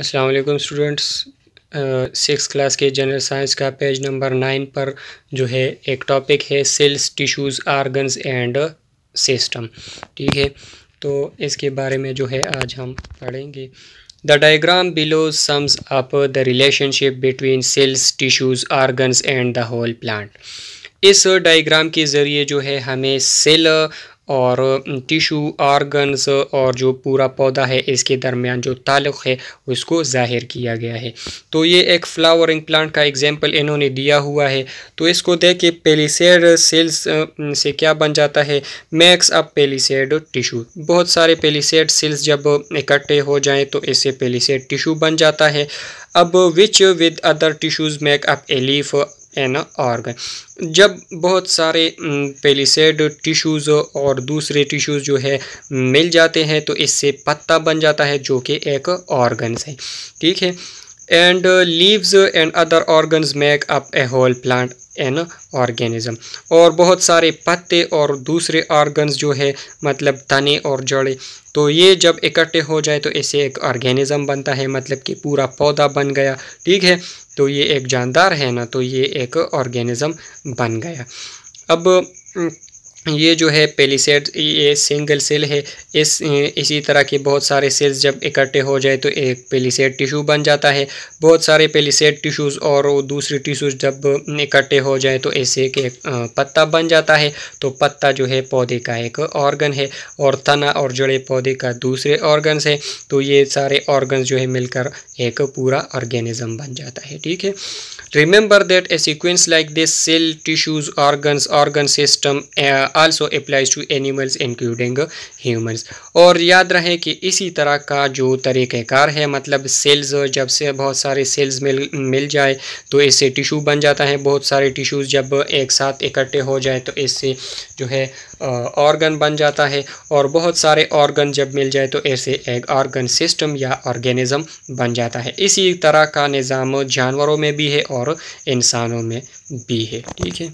अस्सलाम वालेकुम students six class के जनरल साइंस का पेज नंबर नाइन पर जो है एक टॉपिक है cells tissues organs and system ठीक है तो इसके बारे में जो है आज हम पढ़ेंगे the diagram below sums up the relationship between cells tissues organs and the whole plant इस डायग्राम के ज़रिए जो है हमें सेल और टिशू आर्गन्स और जो पूरा पौधा है इसके दरमियान जो ताल्लुक़ है उसको ज़ाहिर किया गया है तो ये एक फ्लावरिंग प्लांट का एग्जाम्पल इन्होंने दिया हुआ है तो इसको दे के पेलीसेड सेल्स से क्या बन जाता है मैक्स अप पेलीसेड टिशू बहुत सारे पेलीसेड सेल्स जब इकट्ठे हो जाएं तो इससे पेलीसेड टिशू बन जाता है अब which with other tissues make up a leaf an organ जब बहुत सारे पेलीसेड टिश्यूज़ और दूसरे टिश्यूज़ जो है मिल जाते हैं तो इससे पत्ता बन जाता है जो कि एक ऑर्गन है ठीक है and leaves and other organs make up a whole plant an organism और बहुत सारे पत्ते और दूसरे ऑर्गन्स जो है मतलब तने और जड़े तो ये जब इकट्ठे हो जाए तो इसे एक ऑर्गेनिज़म बनता है मतलब कि पूरा पौधा बन गया ठीक है तो ये एक जानदार है ना तो ये एक ऑर्गेनिज़म बन गया अब ये जो है सेट ये सिंगल सेल है इस इसी तरह के बहुत सारे सेल्स जब इकट्ठे हो जाए तो एक सेट टिशू बन जाता है बहुत सारे सेट टिशूज़ और दूसरे टिशूज़ जब इकट्ठे हो जाए तो ऐसे एक पत्ता बन जाता है तो पत्ता जो है पौधे का एक ऑर्गन है और तना और जड़े पौधे का दूसरे ऑर्गन्स है तो ये सारे ऑर्गन जो है मिलकर एक पूरा ऑर्गेनिज़म बन जाता है ठीक है Remember that a sequence like this cell, tissues, organs, organ system uh, also applies to animals including humans. और याद रहे कि इसी तरह का जो तरीक़ार है मतलब सेल्स जब से बहुत सारे सेल्स मिल मिल जाए तो इससे टिशू बन जाता है बहुत सारे टिशूज़ जब एक साथ इकट्ठे हो जाए तो इससे जो है ऑर्गन uh, बन जाता है और बहुत सारे ऑर्गन जब मिल जाए तो ऐसे एक ऑर्गन सिस्टम या ऑर्गेनिज़म बन जाता है इसी तरह का निज़ाम जानवरों में भी है और और इंसानों में भी है ठीक है